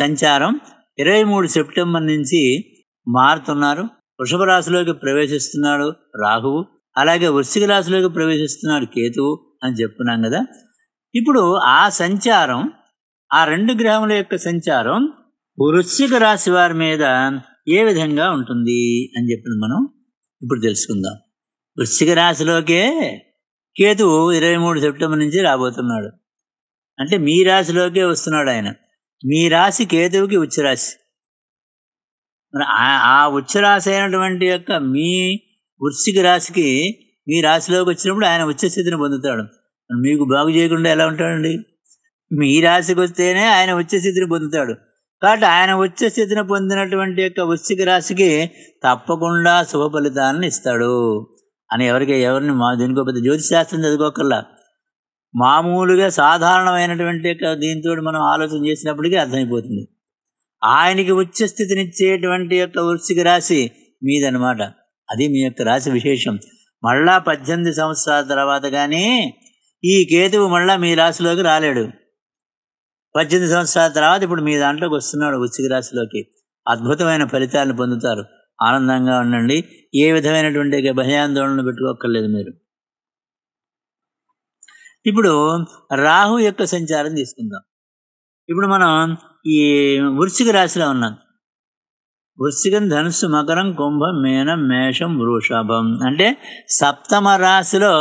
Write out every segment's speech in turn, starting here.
సంచారం ఇరవై మూడు సెప్టెంబర్ నుంచి మారుతున్నారు వృషభ రాశిలోకి ప్రవేశిస్తున్నాడు రాహువు అలాగే వృశ్చిక రాశిలోకి ప్రవేశిస్తున్నాడు కేతువు అని చెప్పున్నాం కదా ఇప్పుడు ఆ సంచారం ఆ రెండు గ్రహముల యొక్క సంచారం వృశ్చిక రాశి వారి మీద ఏ విధంగా ఉంటుంది అని చెప్పిన మనం ఇప్పుడు తెలుసుకుందాం వృశ్చిక రాశిలోకే కేతువు ఇరవై మూడు సెప్టెంబర్ నుంచి రాబోతున్నాడు అంటే మీ రాశిలోకే వస్తున్నాడు ఆయన మీ రాశి కేతువుకి ఉచ్చరాశి మరి ఆ ఉచ్చరాశి అయినటువంటి యొక్క మీ వృశ్చిక రాశికి మీ రాశిలోకి వచ్చినప్పుడు ఆయన ఉచ్చస్థితిని పొందుతాడు మీకు బాగు చేయకుండా ఎలా ఉంటాడండి మీ రాశికి వస్తేనే ఆయన ఉచ్చస్థితిని పొందుతాడు కాబట్టి ఆయన ఉచ్చస్థితిని పొందినటువంటి యొక్క వృశ్చిక రాశికి తప్పకుండా శుభ ఫలితాలను ఇస్తాడు అని ఎవరికి ఎవరిని మా దీనికో పెద్ద జ్యోతిశాస్త్రం చదువుకోకల్లా మామూలుగా సాధారణమైనటువంటి దీంతో మనం ఆలోచన చేసినప్పటికీ అర్థమైపోతుంది ఆయనకి ఉచ్చ స్థితినిచ్చేటువంటి యొక్క వృశ్చిక రాశి మీదనమాట అది మీ యొక్క రాశి విశేషం మళ్ళా పద్దెనిమిది సంవత్సరాల తర్వాత కానీ ఈ కేతువు మళ్ళా మీ రాశిలోకి రాలేడు పద్దెనిమిది సంవత్సరాల తర్వాత ఇప్పుడు మీ దాంట్లోకి వస్తున్నాడు వృశ్చిక రాశిలోకి అద్భుతమైన ఫలితాలను పొందుతారు ఆనందంగా ఉండండి ఏ విధమైనటువంటి భయాందోళనలు పెట్టుకోక్కర్లేదు మీరు ఇప్పుడు రాహు యొక్క సంచారం తీసుకుందాం ఇప్పుడు మనం ఈ వృశ్చిక రాశిలో ఉన్నాం వృశ్చికం ధనుస్సు మకరం కుంభం మేనం మేషం వృషభం అంటే సప్తమ రాశిలో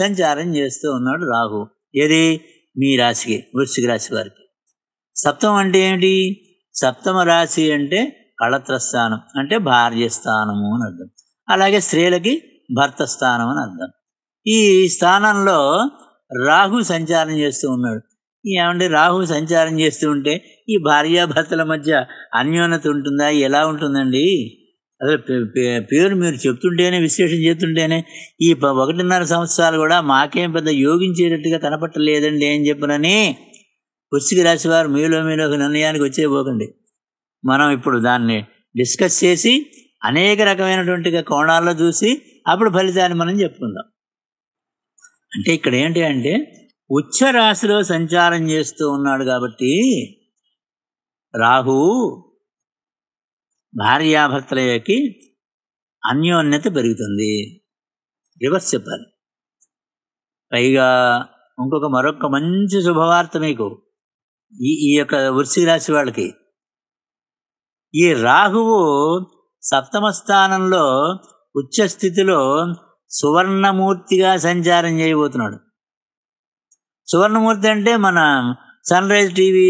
సంచారం చేస్తూ ఉన్నాడు రాహు ఏది మీ రాశికి వృశ్చిక రాశి వారికి సప్తం అంటే ఏమిటి సప్తమ రాశి అంటే కళత్ర స్థానం అంటే భార్య స్థానము అని అర్థం అలాగే స్త్రీలకి భర్త స్థానం అని అర్థం ఈ స్థానంలో రాహు సంచారం చేస్తూ ఉన్నాడు ఏమంటే రాహు సంచారం చేస్తూ ఉంటే ఈ భార్యాభర్తల మధ్య అన్యోన్యత ఉంటుందా ఎలా ఉంటుందండి అసలు పేరు మీరు చెప్తుంటేనే విశ్లేషణ చేస్తుంటేనే ఈ ఒకటిన్నర సంవత్సరాలు కూడా మాకేం పెద్ద యోగించేటట్టుగా కనపట్టలేదండి ఏం చెప్పనని వృశ్చిక రాసి వారు మీలో మీలో ఒక నిర్ణయానికి పోకండి మనం ఇప్పుడు దాన్ని డిస్కస్ చేసి అనేక రకమైనటువంటి కోణాల్లో చూసి అప్పుడు ఫలితాన్ని మనం చెప్పుకుందాం అంటే ఇక్కడ ఏంటి అంటే ఉచ్చ రాశిలో సంచారం చేస్తూ ఉన్నాడు కాబట్టి రాహు భార్యాభర్తలకి అన్యోన్యత పెరుగుతుంది రివర్స్ చెప్పాలి పైగా ఇంకొక మరొక మంచి శుభవార్త మీకు ఈ ఈ యొక్క వృషి రాశి వాళ్ళకి ఈ రాహువు సప్తమ స్థానంలో ఉచ్చస్థితిలో స్థితిలో సువర్ణమూర్తిగా సంచారం చేయబోతున్నాడు సువర్ణమూర్తి అంటే మన sunrise TV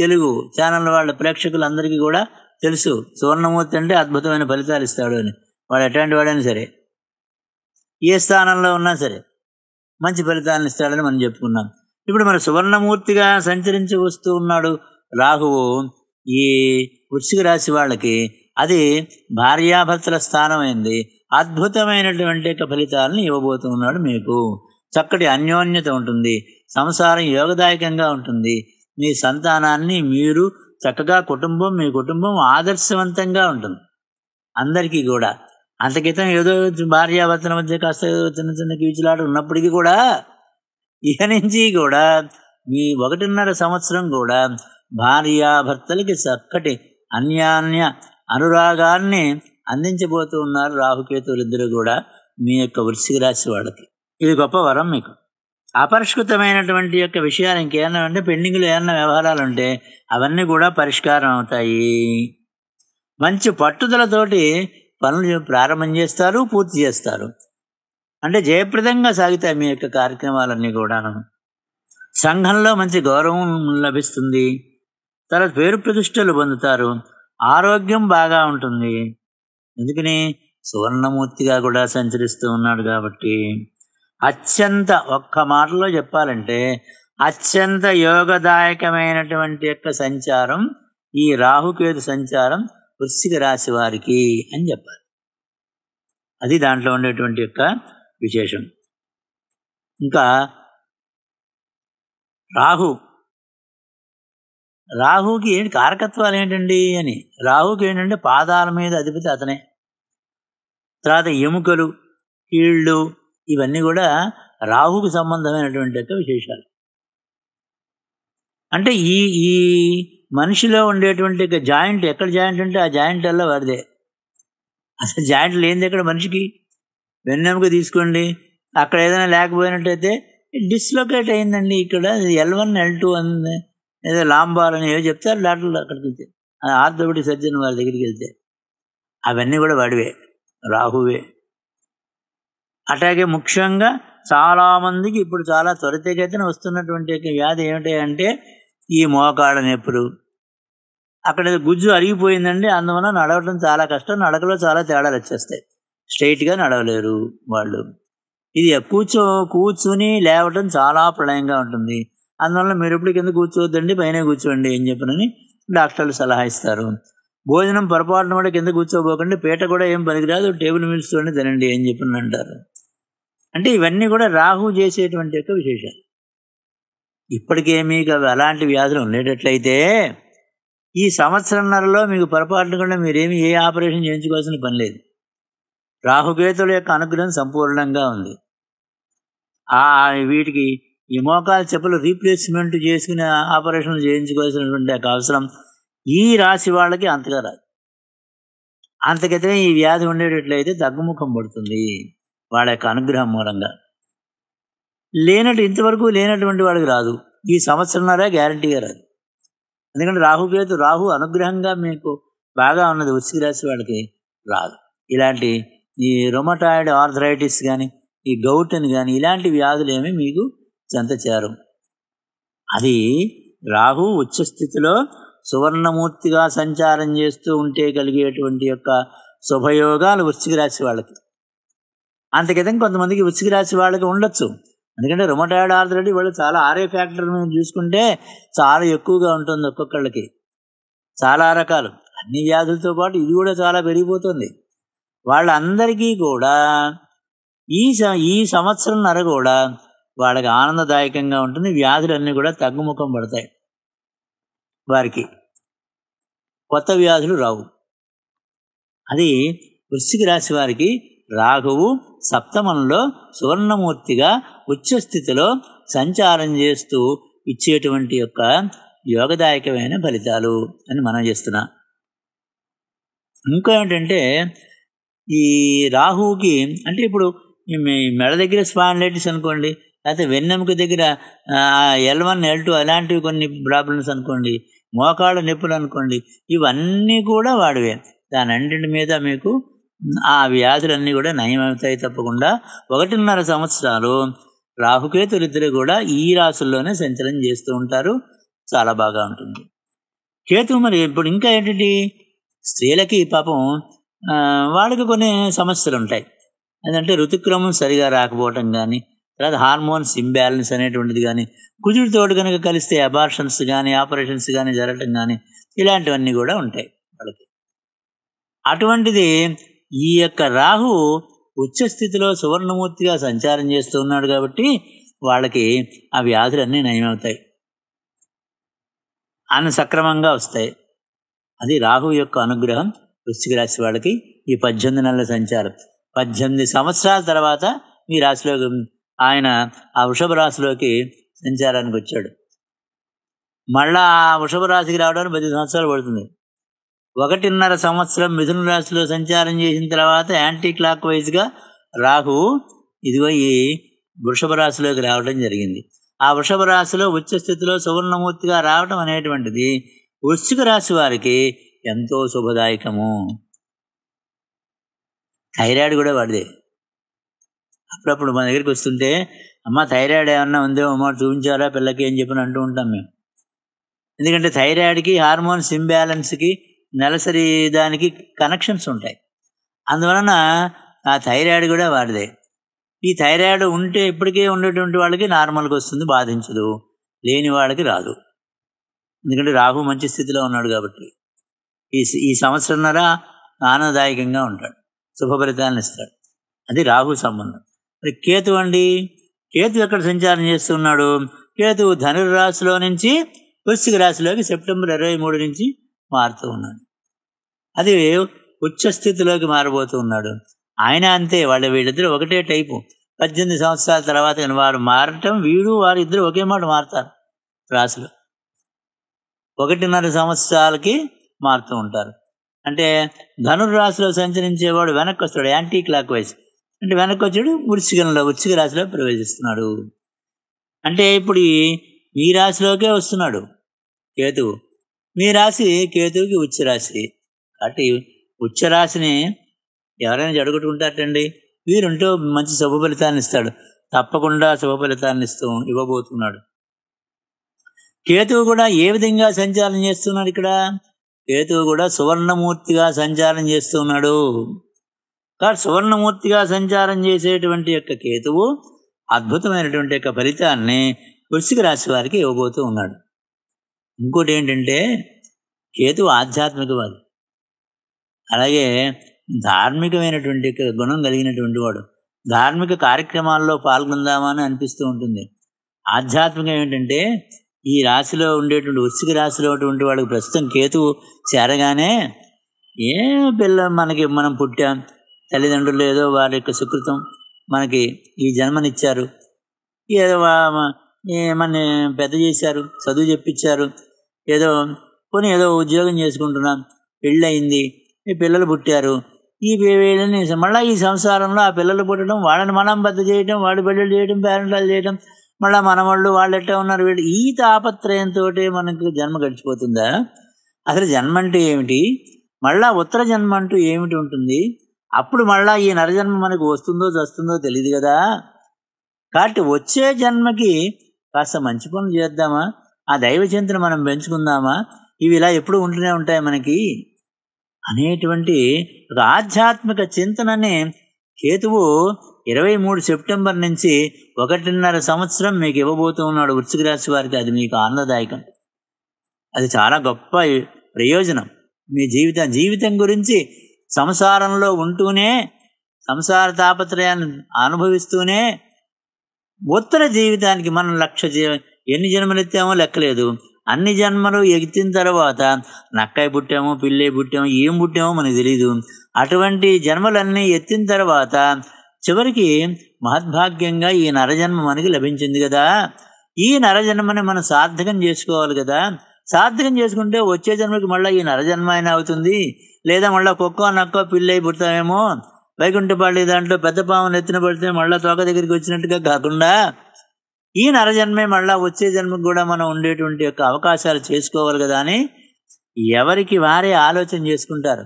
Telugu channel వాళ్ళ ప్రేక్షకులందరికీ కూడా తెలుసు సువర్ణమూర్తి అంటే అద్భుతమైన ఫలితాలు ఇస్తాడు అని వాడు ఎట్లాంటి వాడైనా సరే ఏ స్థానంలో ఉన్నా సరే మంచి ఫలితాలను ఇస్తాడని మనం చెప్పుకున్నాం ఇప్పుడు మన సువర్ణమూర్తిగా సంచరించి వస్తూ ఉన్నాడు రాహువు ఈ వృశ్చిక రాశి వాళ్ళకి అది భార్యాభర్తల స్థానమైంది అద్భుతమైనటువంటి యొక్క ఫలితాలను ఇవ్వబోతున్నాడు మీకు చక్కటి అన్యోన్యత ఉంటుంది సంసారం యోగదాయకంగా ఉంటుంది మీ సంతానాన్ని మీరు చక్కగా కుటుంబం మీ కుటుంబం ఆదర్శవంతంగా ఉంటుంది అందరికీ కూడా అంతకితం ఏదో భార్యాభర్తల మధ్య కాస్త చిన్న చిన్న కీచులాట ఉన్నప్పటికీ కూడా ఇక నుంచి కూడా మీ ఒకటిన్నర సంవత్సరం కూడా భార్యాభర్తలకి చక్కటి అన్యాన్య అనురాగాన్ని అందించబోతూ ఉన్నారు రాహుకేతువులిద్దరూ కూడా మీ యొక్క వృశ్చిక రాశి వాళ్ళకి ఇది గొప్ప వరం మీకు అపరిష్కృతమైనటువంటి యొక్క విషయాలు ఇంకేమన్నా అంటే పెండింగ్లో ఏమన్నా వ్యవహారాలు ఉంటే అవన్నీ కూడా పరిష్కారం అవుతాయి మంచి పట్టుదలతోటి పనులు ప్రారంభం చేస్తారు పూర్తి చేస్తారు అంటే జయప్రదంగా సాగుతాయి మీ యొక్క కార్యక్రమాలన్నీ కూడాను సంఘంలో మంచి గౌరవం లభిస్తుంది తర్వాత పేరు ప్రతిష్టలు పొందుతారు ఆరోగ్యం బాగా ఉంటుంది ఎందుకని సువర్ణమూర్తిగా కూడా సంచరిస్తూ ఉన్నాడు కాబట్టి అత్యంత ఒక్క మాటలో చెప్పాలంటే అత్యంత యోగదాయకమైనటువంటి యొక్క సంచారం ఈ రాహుకేతు సంచారం వృశ్చిక రాశి వారికి అని చెప్పాలి అది దాంట్లో ఉండేటువంటి యొక్క విశేషం ఇంకా రాహు రాహుకి ఏంటి కారకత్వాలు ఏంటండి అని రాహుకి ఏంటంటే పాదాల మీద అధిపతి అతనే తర్వాత ఎముకలు కీళ్ళు ఇవన్నీ కూడా రాహుకు సంబంధమైనటువంటి విశేషాలు అంటే ఈ ఈ మనిషిలో ఉండేటువంటి జాయింట్ ఎక్కడ జాయింట్ అంటే ఆ జాయింట్ వల్ల వారిదే అసలు జాయింట్ లేనిది ఎక్కడ మనిషికి వెన్నెముక తీసుకోండి అక్కడ ఏదైనా లేకపోయినట్టయితే డిస్లొకేట్ అయిందండి ఇక్కడ ఎల్ వన్ ఎల్ టూ అని ఏదో లాంబాలని ఏవో చెప్తారు డాక్టర్లు అక్కడికి వెళ్తే ఆర్థోపెడిక్ సర్జన్ వారి దగ్గరికి వెళ్తే అవన్నీ కూడా వాడివే రాహువే అట్లాగే ముఖ్యంగా చాలామందికి ఇప్పుడు చాలా త్వరితగతిన వస్తున్నటువంటి వ్యాధి ఏమిటి అంటే ఈ మోకాళ్ళ నొప్పులు అక్కడ గుజ్జు అరిగిపోయిందండి అందువల్ల నడవటం చాలా కష్టం నడకలో చాలా తేడాలు వచ్చేస్తాయి స్ట్రైట్గా నడవలేరు వాళ్ళు ఇది కూర్చో కూర్చుని లేవటం చాలా ప్రళయంగా ఉంటుంది అందువల్ల మీరు ఎప్పుడు కింద కూర్చోవద్దండి పైన కూర్చోండి ఏం చెప్పనని డాక్టర్లు సలహా ఇస్తారు భోజనం పొరపాటున కూడా కింద కూర్చోబోకండి పీట కూడా ఏం పనికిరాదు టేబుల్ మిల్స్తోనే తినండి ఏం చెప్పని అంటారు అంటే ఇవన్నీ కూడా రాహు చేసేటువంటి యొక్క విశేషాలు ఇప్పటికే మీకు అవి అలాంటి వ్యాధులు ఉండేటట్లయితే ఈ సంవత్సరంన్నరలో మీకు పొరపాటున కూడా మీరేమి ఏ ఆపరేషన్ చేయించుకోవాల్సిన పని లేదు రాహుకేతుల యొక్క అనుగ్రహం సంపూర్ణంగా ఉంది వీటికి ఈ మోకాలు చెప్పలు రీప్లేస్మెంట్ చేసుకునే ఆపరేషన్లు చేయించుకోవాల్సినటువంటి అవసరం ఈ రాశి వాళ్ళకి అంతగా రాదు అంతకైతే ఈ వ్యాధి ఉండేటట్లయితే తగ్గుముఖం పడుతుంది వాళ్ళ యొక్క అనుగ్రహం మూలంగా లేనట్టు ఇంతవరకు లేనటువంటి వాడికి రాదు ఈ సంవత్సరంలో గ్యారంటీగా రాదు ఎందుకంటే రాహుకేతు రాహు అనుగ్రహంగా మీకు బాగా ఉన్నది వృశ్చిక రాశి వాళ్ళకి రాదు ఇలాంటి ఈ రొమటాయిడ్ ఆర్థరైటిస్ కానీ ఈ గౌట్ అని కానీ ఇలాంటి వ్యాధులు ఏమీ మీకు జంత చేరు అది రాహు స్థితిలో సువర్ణమూర్తిగా సంచారం చేస్తూ ఉంటే కలిగేటువంటి యొక్క శుభయోగాలు వృశ్చిక రాశి వాళ్ళకి అంతకితం కొంతమందికి వృశ్చిక రాశి వాళ్ళకి ఉండొచ్చు ఎందుకంటే రుమటాయిడ్ ఆల్రెడీ వాళ్ళు చాలా ఆరే ఫ్యాక్టర్ చూసుకుంటే చాలా ఎక్కువగా ఉంటుంది ఒక్కొక్కళ్ళకి చాలా రకాలు అన్ని వ్యాధులతో పాటు ఇది కూడా చాలా పెరిగిపోతుంది వాళ్ళందరికీ కూడా ఈ ఈ నర కూడా వాళ్ళకి ఆనందదాయకంగా ఉంటుంది వ్యాధులన్నీ కూడా తగ్గుముఖం పడతాయి వారికి కొత్త వ్యాధులు రావు అది వృశ్చిక రాశి వారికి రాఘువు సప్తమంలో సువర్ణమూర్తిగా ఉచ్చస్థితిలో సంచారం చేస్తూ ఇచ్చేటువంటి యొక్క యోగదాయకమైన ఫలితాలు అని మనం చేస్తున్నాం ఇంకో ఏంటంటే ఈ రాహువుకి అంటే ఇప్పుడు మెడ దగ్గర లేటిస్ అనుకోండి లేకపోతే వెన్నెముక దగ్గర ఎల్ వన్ ఎల్ టూ అలాంటివి కొన్ని ప్రాబ్లమ్స్ అనుకోండి మోకాళ్ళ నొప్పులు అనుకోండి ఇవన్నీ కూడా వాడివే అన్నింటి మీద మీకు ఆ వ్యాధులన్నీ కూడా నయమవుతాయి తప్పకుండా ఒకటిన్నర సంవత్సరాలు రాహుకేతులిద్దరు కూడా ఈ రాసుల్లోనే సంచలనం చేస్తూ ఉంటారు చాలా బాగా ఉంటుంది కేతు మరి ఇప్పుడు ఇంకా ఏంటి స్త్రీలకి పాపం వాళ్ళకి కొన్ని సమస్యలు ఉంటాయి అదంటే ఋతుక్రమం సరిగా రాకపోవటం కానీ తర్వాత హార్మోన్స్ ఇంబ్యాలెన్స్ అనేటువంటిది కానీ కుజుడితో కనుక కలిస్తే అబార్షన్స్ కానీ ఆపరేషన్స్ కానీ జరగటం కానీ ఇలాంటివన్నీ కూడా ఉంటాయి వాళ్ళకి అటువంటిది ఈ యొక్క రాహు ఉచ్చ స్థితిలో సువర్ణమూర్తిగా సంచారం చేస్తూ ఉన్నాడు కాబట్టి వాళ్ళకి ఆ వ్యాధులన్నీ నయమవుతాయి అని సక్రమంగా వస్తాయి అది రాహు యొక్క అనుగ్రహం వృశ్చిక రాశి వాళ్ళకి ఈ పద్దెనిమిది నెలల సంచారం పద్దెనిమిది సంవత్సరాల తర్వాత మీ రాశిలో ఆయన ఆ వృషభ రాశిలోకి సంచారానికి వచ్చాడు మళ్ళా ఆ వృషభ రాశికి రావడానికి పది సంవత్సరాలు పడుతుంది ఒకటిన్నర సంవత్సరం మిథున రాశిలో సంచారం చేసిన తర్వాత యాంటీ క్లాక్ వైజ్గా రాహు ఇదిగో ఈ వృషభ రాశిలోకి రావడం జరిగింది ఆ వృషభ రాశిలో స్థితిలో సువర్ణమూర్తిగా రావడం అనేటువంటిది వృశ్చిక రాశి వారికి ఎంతో శుభదాయకము థైరాయిడ్ కూడా వాడిదే అప్పుడప్పుడు మా దగ్గరికి వస్తుంటే అమ్మ థైరాయిడ్ ఏమన్నా అమ్మ చూపించారా పిల్లకి అని చెప్పి అంటూ ఉంటాం మేము ఎందుకంటే థైరాయిడ్కి హార్మోన్స్ ఇంబ్యాలెన్స్కి నెలసరి దానికి కనెక్షన్స్ ఉంటాయి అందువలన ఆ థైరాయిడ్ కూడా వాడిదే ఈ థైరాయిడ్ ఉంటే ఇప్పటికే ఉండేటువంటి వాళ్ళకి నార్మల్గా వస్తుంది బాధించదు లేని వాళ్ళకి రాదు ఎందుకంటే రాహు మంచి స్థితిలో ఉన్నాడు కాబట్టి ఈ ఈ సంవత్సరంన్నర ఆనందదాయకంగా ఉంటాడు శుభ ఫలితాలను ఇస్తాడు అది రాహు సంబంధం మరి కేతు అండి కేతు ఎక్కడ సంచారం చేస్తున్నాడు కేతు రాశిలో నుంచి వృశ్చిక రాశిలోకి సెప్టెంబర్ ఇరవై మూడు నుంచి మారుతూ ఉన్నాడు అది ఉచ్చ స్థితిలోకి మారబోతూ ఉన్నాడు ఆయన అంతే వాళ్ళ వీళ్ళిద్దరు ఒకటే టైపు పద్దెనిమిది సంవత్సరాల తర్వాత వారు మారటం వీడు వారు ఇద్దరు ఒకే మాట మారుతారు రాశులు ఒకటిన్నర సంవత్సరాలకి మారుతూ ఉంటారు అంటే ధనుర్రాశిలో సంచరించేవాడు వెనక్కి వస్తాడు యాంటీ క్లాక్ వైజ్ అంటే వచ్చాడు వృశ్చికంలో వృశ్చిక రాశిలో ప్రవేశిస్తున్నాడు అంటే ఇప్పుడు మీ రాశిలోకే వస్తున్నాడు కేతువు మీ రాశి కేతువుకి ఉచ్చ రాశి కాబట్టి ఉచ్చ రాశిని ఎవరైనా జడగొట్టుకుంటారటండి వీరుంటూ మంచి శుభ ఫలితాన్ని ఇస్తాడు తప్పకుండా శుభ ఫలితాన్ని ఇస్తూ ఇవ్వబోతున్నాడు కేతువు కూడా ఏ విధంగా సంచారం చేస్తున్నాడు ఇక్కడ కేతువు కూడా సువర్ణమూర్తిగా సంచారం చేస్తున్నాడు కాబట్టి సువర్ణమూర్తిగా సంచారం చేసేటువంటి యొక్క కేతువు అద్భుతమైనటువంటి యొక్క ఫలితాన్ని వృశ్చిక రాశి వారికి ఇవ్వబోతూ ఉన్నాడు ఇంకోటి ఏంటంటే కేతువు ఆధ్యాత్మికవాది అలాగే ధార్మికమైనటువంటి గుణం కలిగినటువంటి వాడు ధార్మిక కార్యక్రమాల్లో పాల్గొందామని అనిపిస్తూ ఉంటుంది ఆధ్యాత్మికం ఏంటంటే ఈ రాశిలో ఉండేటువంటి వృశ్చిక రాశిలో ఉన్నటువంటి వాడికి ప్రస్తుతం కేతువు చేరగానే ఏ పిల్ల మనకి మనం పుట్టాం తల్లిదండ్రులు ఏదో వారి యొక్క సుకృతం మనకి ఈ జన్మనిచ్చారు ఏదో మన పెద్ద చేశారు చదువు చెప్పించారు ఏదో కొని ఏదో ఉద్యోగం చేసుకుంటున్నాం పెళ్ళయింది ఈ పిల్లలు పుట్టారు ఈ వీళ్ళని మళ్ళీ ఈ సంసారంలో ఆ పిల్లలు పుట్టడం వాళ్ళని మనం బద్ద చేయడం వాడి పెళ్ళిళ్ళు చేయడం పేరెంట్లు చేయడం మళ్ళీ మన వాళ్ళు వాళ్ళు ఎట్లా ఉన్నారు వీళ్ళు ఈ తాపత్రయంతో మనకు జన్మ గడిచిపోతుందా అసలు జన్మ అంటే ఏమిటి మళ్ళా ఉత్తర జన్మ అంటూ ఏమిటి ఉంటుంది అప్పుడు మళ్ళా ఈ నరజన్మ మనకు వస్తుందో చస్తుందో తెలియదు కదా కాబట్టి వచ్చే జన్మకి కాస్త మంచి పనులు చేద్దామా ఆ దైవ చింతను మనం పెంచుకుందామా ఇవి ఇలా ఎప్పుడు ఉంటూనే ఉంటాయి మనకి అనేటువంటి ఒక ఆధ్యాత్మిక చింతనని కేతువు ఇరవై మూడు సెప్టెంబర్ నుంచి ఒకటిన్నర సంవత్సరం మీకు ఇవ్వబోతూ ఉన్నాడు వృశ్చిక రాశి వారికి అది మీకు ఆనందదాయకం అది చాలా గొప్ప ప్రయోజనం మీ జీవితం జీవితం గురించి సంసారంలో ఉంటూనే సంసార తాపత్రయాన్ని అనుభవిస్తూనే ఉత్తర జీవితానికి మనం లక్ష జీవ ఎన్ని జన్మలు ఎత్తామో లెక్కలేదు అన్ని జన్మలు ఎగితిన తర్వాత నక్కై పుట్టాము పిల్లై పుట్టాము ఏం పుట్టామో మనకు తెలియదు అటువంటి జన్మలన్నీ ఎత్తిన తర్వాత చివరికి మహద్భాగ్యంగా ఈ నరజన్మ మనకి లభించింది కదా ఈ నరజన్మని మనం సార్థకం చేసుకోవాలి కదా సార్థకం చేసుకుంటే వచ్చే జన్మకి మళ్ళీ ఈ నరజన్మ అయినా అవుతుంది లేదా మళ్ళీ కుక్క నక్క పిల్లి పుడతామేమో వైకుంఠపల్లి దాంట్లో పెద్ద పాములు ఎత్తిన పడితే మళ్ళీ తోక దగ్గరికి వచ్చినట్టుగా కాకుండా ఈ నరజన్మే మళ్ళీ వచ్చే జన్మకు కూడా మనం ఉండేటువంటి యొక్క అవకాశాలు చేసుకోవాలి కదా అని ఎవరికి వారే ఆలోచన చేసుకుంటారు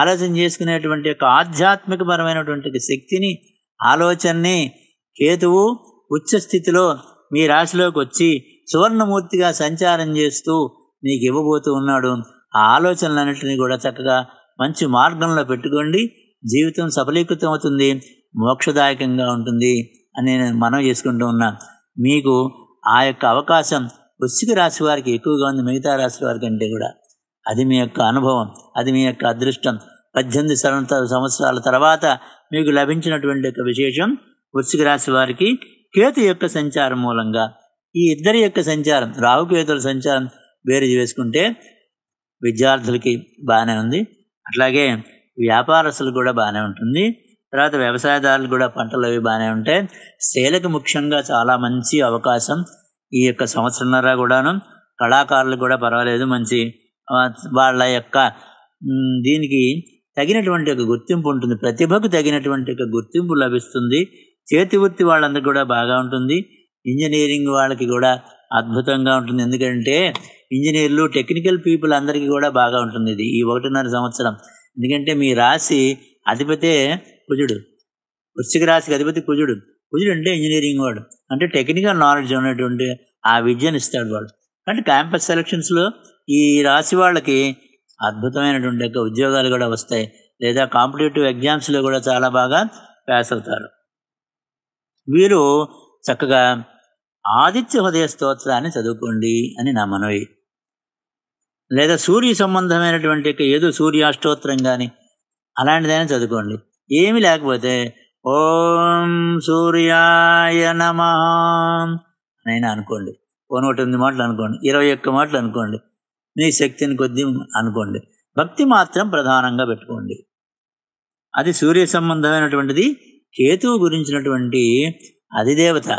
ఆలోచన చేసుకునేటువంటి యొక్క ఆధ్యాత్మికపరమైనటువంటి శక్తిని ఆలోచనని కేతువు ఉచ్చ స్థితిలో మీ రాశిలోకి వచ్చి సువర్ణమూర్తిగా సంచారం చేస్తూ నీకు ఇవ్వబోతూ ఉన్నాడు ఆ ఆలోచనలన్నింటినీ కూడా చక్కగా మంచి మార్గంలో పెట్టుకోండి జీవితం సఫలీకృతం అవుతుంది మోక్షదాయకంగా ఉంటుంది అని నేను మనం చేసుకుంటూ ఉన్నా మీకు ఆ యొక్క అవకాశం వృశ్చిక రాశి వారికి ఎక్కువగా ఉంది మిగతా రాశి వారి కంటే కూడా అది మీ యొక్క అనుభవం అది మీ యొక్క అదృష్టం పద్దెనిమిది సంవత్సరాల తర్వాత మీకు లభించినటువంటి యొక్క విశేషం వృశ్చిక రాశి వారికి కేతు యొక్క సంచారం మూలంగా ఈ ఇద్దరి యొక్క సంచారం రాహుకేతుల సంచారం వేరు చేసుకుంటే విద్యార్థులకి బాగానే ఉంది అట్లాగే వ్యాపారస్తులు కూడా బాగానే ఉంటుంది తర్వాత వ్యవసాయదారులు కూడా పంటలు అవి బాగానే ఉంటాయి సేలకు ముఖ్యంగా చాలా మంచి అవకాశం ఈ యొక్క సంవత్సరంన్నర కూడాను కళాకారులు కూడా పర్వాలేదు మంచి వాళ్ళ యొక్క దీనికి తగినటువంటి ఒక గుర్తింపు ఉంటుంది ప్రతిభకు తగినటువంటి ఒక గుర్తింపు లభిస్తుంది చేతి వృత్తి వాళ్ళందరికీ కూడా బాగా ఉంటుంది ఇంజనీరింగ్ వాళ్ళకి కూడా అద్భుతంగా ఉంటుంది ఎందుకంటే ఇంజనీర్లు టెక్నికల్ పీపుల్ అందరికీ కూడా బాగా ఉంటుంది ఇది ఈ ఒకటిన్నర సంవత్సరం ఎందుకంటే మీ రాశి అధిపతే కుజుడు వృశ్చిక రాశికి అధిపతి కుజుడు కుజుడు అంటే ఇంజనీరింగ్ వాడు అంటే టెక్నికల్ నాలెడ్జ్ ఉన్నటువంటి ఆ విద్యను ఇస్తాడు వాడు అంటే క్యాంపస్ సెలక్షన్స్లో ఈ రాశి వాళ్ళకి అద్భుతమైనటువంటి యొక్క ఉద్యోగాలు కూడా వస్తాయి లేదా కాంపిటేటివ్ ఎగ్జామ్స్లో కూడా చాలా బాగా ప్యాస్ అవుతారు వీరు చక్కగా ఆదిత్య హృదయ స్తోత్రాన్ని చదువుకోండి అని నా మనవి లేదా సూర్య సంబంధమైనటువంటి ఏదో సూర్యాష్టోత్రం కానీ అలాంటిదైనా చదువుకోండి ఏమి లేకపోతే ఓం సూర్యాయ నమ నైనా అనుకోండి ఓ ఎనిమిది మాటలు అనుకోండి ఇరవై ఒక్క మాటలు అనుకోండి మీ శక్తిని కొద్ది అనుకోండి భక్తి మాత్రం ప్రధానంగా పెట్టుకోండి అది సూర్య సంబంధమైనటువంటిది కేతువు గురించినటువంటి అధిదేవత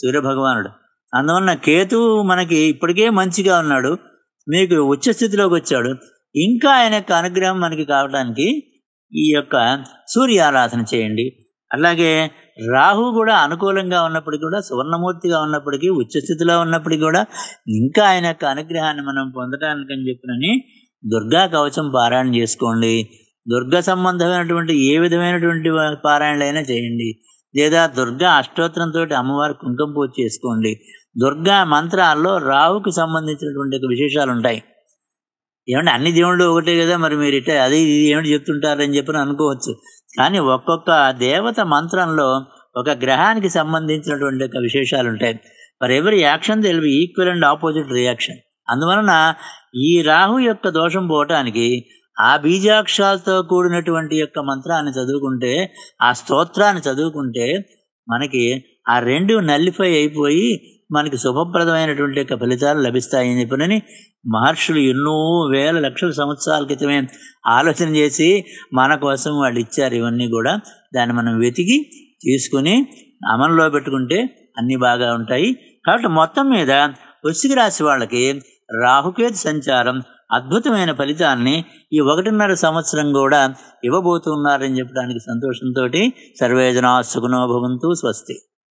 సూర్యభగవానుడు అందువలన కేతువు మనకి ఇప్పటికే మంచిగా ఉన్నాడు మీకు ఉచ్చ స్థితిలోకి వచ్చాడు ఇంకా ఆయన యొక్క అనుగ్రహం మనకి కావడానికి ఈ యొక్క సూర్య ఆరాధన చేయండి అలాగే రాహు కూడా అనుకూలంగా ఉన్నప్పటికీ కూడా సువర్ణమూర్తిగా ఉన్నప్పటికీ ఉచ్చస్థితిలో ఉన్నప్పటికీ కూడా ఇంకా ఆయన యొక్క అనుగ్రహాన్ని మనం పొందడానికి అని చెప్పినని దుర్గా కవచం పారాయణ చేసుకోండి దుర్గ సంబంధమైనటువంటి ఏ విధమైనటువంటి పారాయణలైనా చేయండి లేదా దుర్గా అష్టోత్తరంతో అమ్మవారి కుంకుమ పూజ చేసుకోండి దుర్గా మంత్రాల్లో రావుకి సంబంధించినటువంటి విశేషాలు ఉంటాయి ఏమంటే అన్ని దేవుళ్ళు ఒకటే కదా మరి మీరు ఇట్ట అది ఇది ఏమిటి చెప్తుంటారని చెప్పి అనుకోవచ్చు కానీ ఒక్కొక్క దేవత మంత్రంలో ఒక గ్రహానికి సంబంధించినటువంటి యొక్క విశేషాలు ఉంటాయి ఫర్ ఎవరి యాక్షన్ తెలివి ఈక్వల్ అండ్ ఆపోజిట్ రియాక్షన్ అందువలన ఈ రాహు యొక్క దోషం పోవటానికి ఆ బీజాక్షాలతో కూడినటువంటి యొక్క మంత్రాన్ని చదువుకుంటే ఆ స్తోత్రాన్ని చదువుకుంటే మనకి ఆ రెండు నల్లిఫై అయిపోయి మనకి శుభప్రదమైనటువంటి యొక్క ఫలితాలు లభిస్తాయని చెప్పినని మహర్షులు ఎన్నో వేల లక్షల సంవత్సరాల క్రితమే ఆలోచన చేసి మన కోసం వాళ్ళు ఇచ్చారు ఇవన్నీ కూడా దాన్ని మనం వెతికి తీసుకుని అమలులో పెట్టుకుంటే అన్నీ బాగా ఉంటాయి కాబట్టి మొత్తం మీద వృశ్చిక రాశి వాళ్ళకి రాహుకేతు సంచారం అద్భుతమైన ఫలితాన్ని ఈ ఒకటిన్నర సంవత్సరం కూడా ఇవ్వబోతున్నారని చెప్పడానికి సంతోషంతో సర్వేజనా సుఖనోభవంతు స్వస్తి